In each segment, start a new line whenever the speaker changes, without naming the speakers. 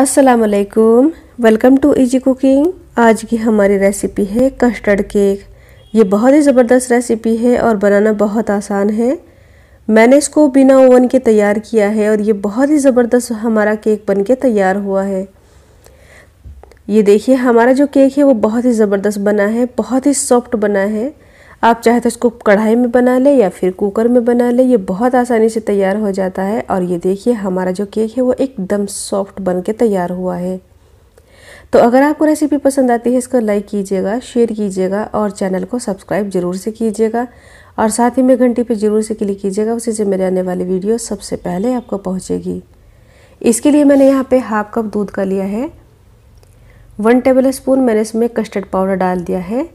अस्सलाम वालेकुम welcome to easy cooking आज की हमारी रेसिपी है कस्टर्ड केक ये बहुत ही ज़बरदस्त रेसिपी है और बनाना बहुत आसान है मैंने इसको बिना ओवन के तैयार किया है और ये बहुत ही ज़बरदस्त हमारा केक बन के तैयार हुआ है ये देखिए हमारा जो केक है वो बहुत ही ज़बरदस्त बना है बहुत ही सॉफ्ट बना है आप चाहे तो इसको कढ़ाई में बना लें या फिर कुकर में बना लें ये बहुत आसानी से तैयार हो जाता है और ये देखिए हमारा जो केक है वो एकदम सॉफ्ट बन के तैयार हुआ है तो अगर आपको रेसिपी पसंद आती है इसको लाइक कीजिएगा शेयर कीजिएगा और चैनल को सब्सक्राइब जरूर से कीजिएगा और साथ ही में घंटी पे जरूर से क्लिक कीजिएगा उसी से मेरे आने वाली वीडियो सबसे पहले आपको पहुँचेगी इसके लिए मैंने यहाँ पे हाफ कप दूध का लिया है वन टेबल स्पून मैंने इसमें कस्टर्ड पाउडर डाल दिया है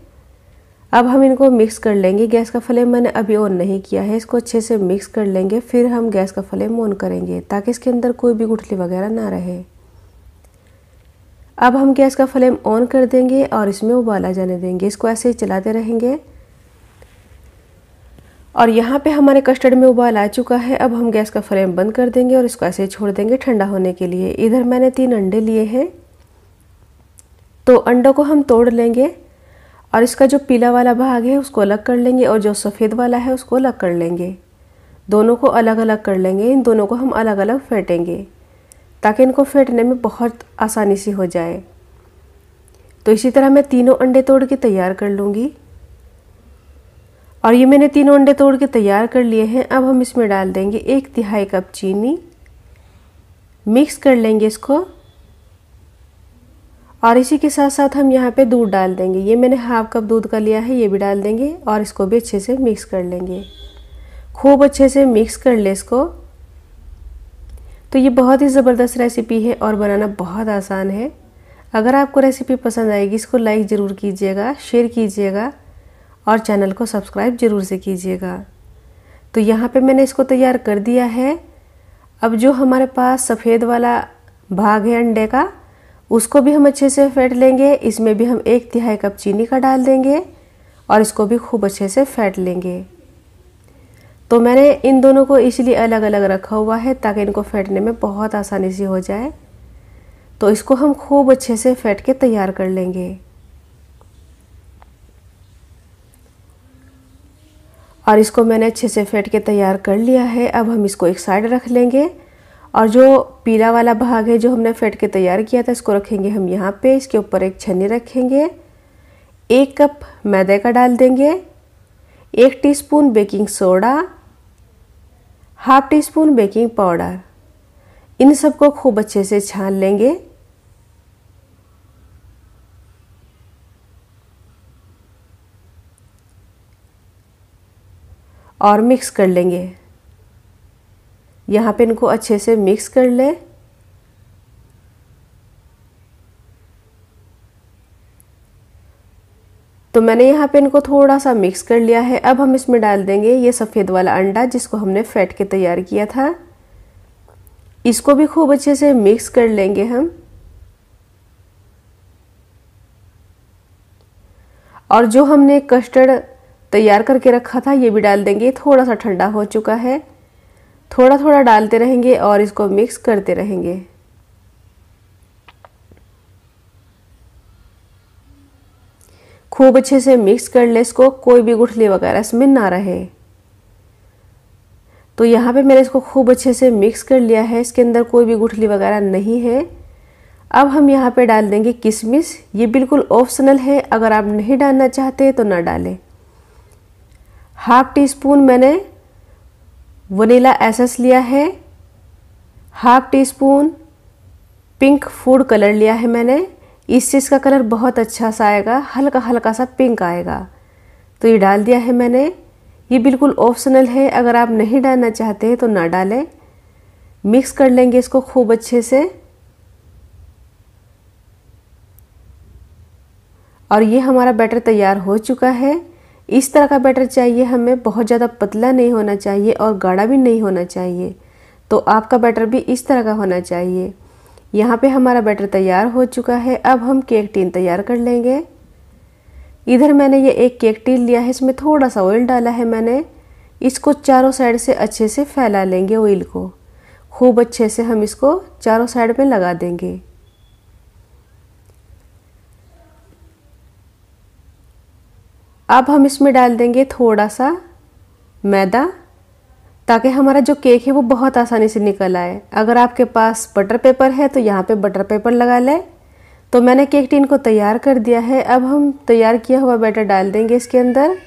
अब हम इनको मिक्स कर लेंगे गैस का फ्लेम मैंने अभी ऑन नहीं किया है इसको अच्छे से मिक्स कर लेंगे फिर हम गैस का फ्लेम ऑन करेंगे ताकि इसके अंदर कोई भी गुठली वगैरह ना रहे अब हम गैस का फ्लेम ऑन कर देंगे और इसमें उबाला जाने देंगे इसको ऐसे ही चलाते रहेंगे और यहाँ पे हमारे कस्टर्ड में उबाल आ चुका है अब हम गैस का फ्लेम बंद कर देंगे और इसको ऐसे ही छोड़ देंगे ठंडा होने के लिए इधर मैंने तीन अंडे लिए हैं तो अंडों को हम तोड़ लेंगे और इसका जो पीला वाला भाग है उसको अलग कर लेंगे और जो सफ़ेद वाला है उसको अलग कर लेंगे दोनों को अलग अलग कर लेंगे इन दोनों को हम अलग अलग फेंटेंगे ताकि इनको फेंटने में बहुत आसानी सी हो जाए तो इसी तरह मैं तीनों अंडे तोड़ के तैयार कर लूँगी और ये मैंने तीनों अंडे तोड़ के तैयार कर लिए हैं अब हम इसमें डाल देंगे एक तिहाई कप चीनी मिक्स कर लेंगे इसको और इसी के साथ साथ हम यहाँ पे दूध डाल देंगे ये मैंने हाफ कप दूध का लिया है ये भी डाल देंगे और इसको भी अच्छे से मिक्स कर लेंगे खूब अच्छे से मिक्स कर ले इसको तो ये बहुत ही ज़बरदस्त रेसिपी है और बनाना बहुत आसान है अगर आपको रेसिपी पसंद आएगी इसको लाइक ज़रूर कीजिएगा शेयर कीजिएगा और चैनल को सब्सक्राइब ज़रूर से कीजिएगा तो यहाँ पे मैंने इसको तैयार कर दिया है अब जो हमारे पास सफ़ेद वाला भाग है अंडे का उसको भी हम अच्छे से फेंट लेंगे इसमें भी हम एक तिहाई कप चीनी का डाल देंगे और इसको भी खूब अच्छे से फेंट लेंगे तो मैंने इन दोनों को इसलिए अलग अलग रखा हुआ है ताकि इनको फेंटने में बहुत आसानी से हो जाए तो इसको हम खूब अच्छे से फेंट के तैयार कर लेंगे और इसको मैंने अच्छे से फेंट के तैयार कर लिया है अब हम इसको एक साइड रख लेंगे और जो पीला वाला भाग है जो हमने फेट के तैयार किया था इसको रखेंगे हम यहाँ पे इसके ऊपर एक छन्नी रखेंगे एक कप मैदे का डाल देंगे एक teaspoon baking soda half teaspoon baking powder इन सबको खूब अच्छे से छान लेंगे और मिक्स कर लेंगे यहाँ पे इनको अच्छे से मिक्स कर लें तो मैंने यहाँ पे इनको थोड़ा सा मिक्स कर लिया है अब हम इसमें डाल देंगे ये सफ़ेद वाला अंडा जिसको हमने फैट के तैयार किया था इसको भी खूब अच्छे से मिक्स कर लेंगे हम और जो हमने कस्टर्ड तैयार करके रखा था ये भी डाल देंगे थोड़ा सा ठंडा हो चुका है थोड़ा थोड़ा डालते रहेंगे और इसको मिक्स करते रहेंगे खूब अच्छे से मिक्स कर ले इसको कोई भी गुठली वगैरह इसमें ना रहे तो यहाँ पे मैंने इसको खूब अच्छे से मिक्स कर लिया है इसके अंदर कोई भी गुठली वगैरह नहीं है अब हम यहाँ पे डाल देंगे किशमिश ये बिल्कुल ऑप्शनल है अगर आप नहीं डालना चाहते तो ना डालें हाफ टी स्पून मैंने वनीला एसेंस लिया है half teaspoon pink food colour लिया है मैंने इस चीज का कलर बहुत अच्छा सा आएगा हल्का हल्का सा पिंक आएगा तो ये डाल दिया है मैंने ये बिल्कुल ऑप्शनल है अगर आप नहीं डालना चाहते हैं तो ना डालें मिक्स कर लेंगे इसको खूब अच्छे से और ये हमारा बैटर तैयार हो चुका है इस तरह का बैटर चाहिए हमें बहुत ज़्यादा पतला नहीं होना चाहिए और गाढ़ा भी नहीं होना चाहिए तो आपका बैटर भी इस तरह का होना चाहिए यहाँ पे हमारा बैटर तैयार हो चुका है अब हम केक टीन तैयार कर लेंगे इधर मैंने ये एक केक टीन लिया है इसमें थोड़ा सा ऑयल डाला है मैंने इसको चारों साइड से अच्छे से फैला लेंगे ऑयल को खूब अच्छे से हम इसको चारों साइड में लगा देंगे अब हम इसमें डाल देंगे थोड़ा सा मैदा ताकि हमारा जो केक है वो बहुत आसानी से निकल आए अगर आपके पास बटर पेपर है तो यहाँ पे बटर पेपर लगा लें तो मैंने केक टिन को तैयार कर दिया है अब हम तैयार किया हुआ बैटर डाल देंगे इसके अंदर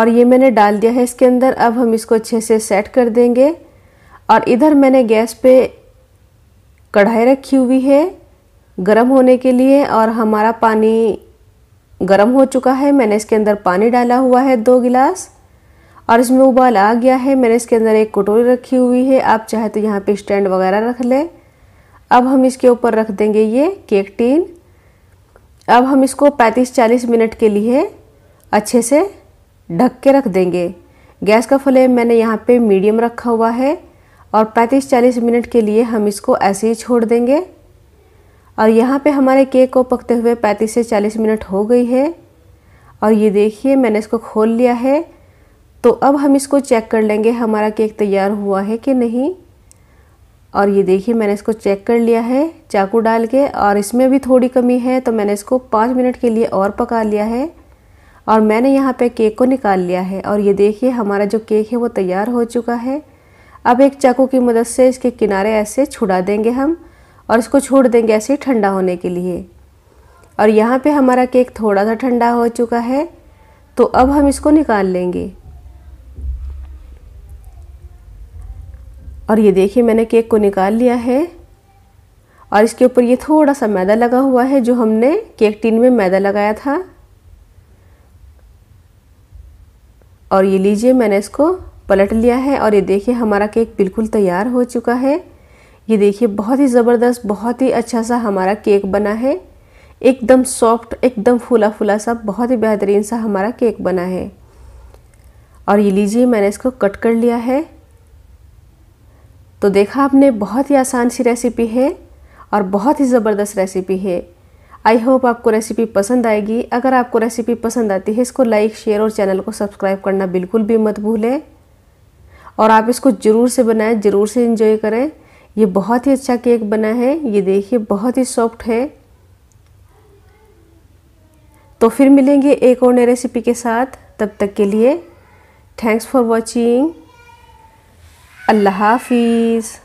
और ये मैंने डाल दिया है इसके अंदर अब हम इसको अच्छे से सेट कर देंगे और इधर मैंने गैस पे कढ़ाई रखी हुई है गर्म होने के लिए और हमारा पानी गर्म हो चुका है मैंने इसके अंदर पानी डाला हुआ है दो गिलास और इसमें उबाल आ गया है मैंने इसके अंदर एक कटोरी रखी हुई है आप चाहे तो यहाँ पे स्टैंड वगैरह रख लें अब हम इसके ऊपर रख देंगे ये केक टीन अब हम इसको 35-40 मिनट के लिए अच्छे से ढक के रख देंगे गैस का फ्लेम मैंने यहाँ पे मीडियम रखा हुआ है और 35-40 मिनट के लिए हम इसको ऐसे ही छोड़ देंगे और यहाँ पे हमारे केक को पकते हुए 35 से 40 मिनट हो गई है और ये देखिए मैंने इसको खोल लिया है तो अब हम इसको चेक कर लेंगे हमारा केक तैयार हुआ है कि नहीं और ये देखिए मैंने इसको चेक कर लिया है चाकू डाल के और इसमें भी थोड़ी कमी है तो मैंने इसको पाँच मिनट के लिए और पका लिया है और मैंने यहाँ पे केक को निकाल लिया है और ये देखिए हमारा जो केक है वो तैयार हो चुका है अब एक चाकू की मदद से इसके किनारे ऐसे छुड़ा देंगे हम और इसको छोड़ देंगे ऐसे ठंडा होने के लिए और यहाँ पे हमारा केक थोड़ा सा ठंडा हो चुका है तो अब हम इसको निकाल लेंगे और ये देखिए मैंने केक को निकाल लिया है और इसके ऊपर ये थोड़ा सा मैदा लगा हुआ है जो हमने केक टिन में मैदा लगाया था और ये लीजिए मैंने इसको पलट लिया है और ये देखिए हमारा केक बिल्कुल तैयार हो चुका है ये देखिए बहुत ही ज़बरदस्त बहुत ही अच्छा सा हमारा केक बना है एकदम सॉफ्ट एकदम फूला फूला सा बहुत ही बेहतरीन सा हमारा केक बना है और ये लीजिए मैंने इसको कट कर लिया है तो देखा आपने बहुत ही आसान सी रेसिपी है और बहुत ही ज़बरदस्त रेसिपी है आई होप आपको रेसिपी पसंद आएगी अगर आपको रेसिपी पसंद आती है इसको लाइक शेयर और चैनल को सब्सक्राइब करना बिल्कुल भी मत भूलें और आप इसको ज़रूर से बनाएं ज़रूर से इन्जॉय करें ये बहुत ही अच्छा केक बना है ये देखिए बहुत ही सॉफ्ट है तो फिर मिलेंगे एक और नई रेसिपी के साथ तब तक के लिए थैंक्स फॉर वॉचिंग अल्लाह हाफिज़